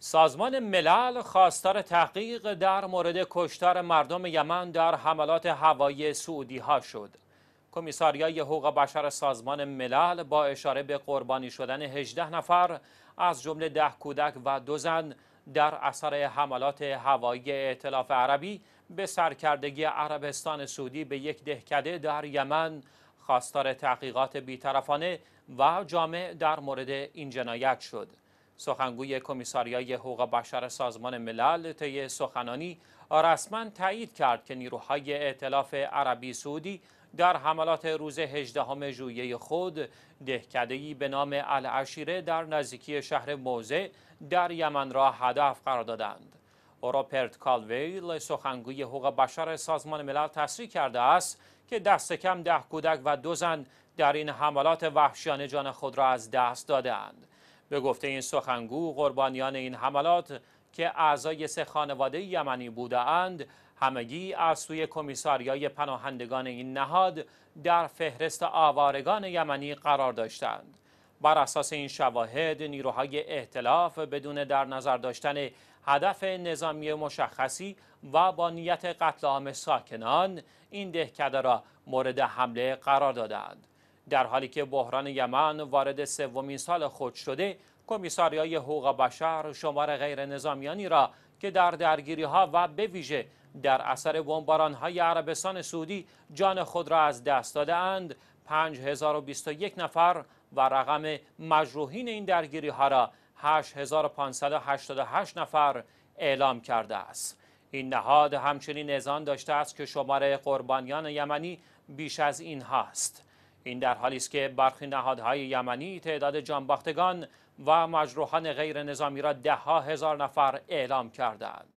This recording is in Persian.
سازمان ملل خواستار تحقیق در مورد کشتار مردم یمن در حملات هوایی سعودی ها شد. کمیساریای حقوق بشر سازمان ملل با اشاره به قربانی شدن 18 نفر از جمله ده کودک و دو زن در اثر حملات هوایی ائتلاف عربی به سرکردگی عربستان سعودی به یک دهکده در یمن خواستار تحقیقات بیطرفانه و جامع در مورد این جنایت شد. سخنگوی کمیساریای حقوق بشر سازمان ملل طی سخنانی رسما تایید کرد که نیروهای ائتلاف عربی سعودی در حملات روز 18 ژوئیه خود دهکدهی به نام العشیره در نزدیکی شهر موزه در یمن را هدف قرار دادند. روپرت کالویل سخنگوی حقوق بشر سازمان ملل تصریح کرده است که دست کم ده کودک و دو زن در این حملات وحشیانه جان خود را از دست دادند. به گفته این سخنگو قربانیان این حملات که اعضای سه خانواده یمنی اند، همگی از سوی کمیساریای پناهندگان این نهاد در فهرست آوارگان یمنی قرار داشتند بر اساس این شواهد نیروهای احتلاف بدون در نظر داشتن هدف نظامی مشخصی و با نیت قتل عام ساکنان این دهکده را مورد حمله قرار دادند در حالی که بحران یمن وارد سومین سال خود شده کمیساریای حقوق بشر شمار غیر نظامیانی را که در درگیری ها و به ویژه در اثر بمباران های عربستان سعودی جان خود را از دست دادند 5021 نفر و رقم مجروحین این درگیری ها را 8588 نفر اعلام کرده است این نهاد همچنین اذعان داشته است که شماره قربانیان یمنی بیش از این هاست این در حالی است که برخی نهادهای یمنی تعداد جانباختگان و مجروحان غیر نظامی را ده ها هزار نفر اعلام کردند.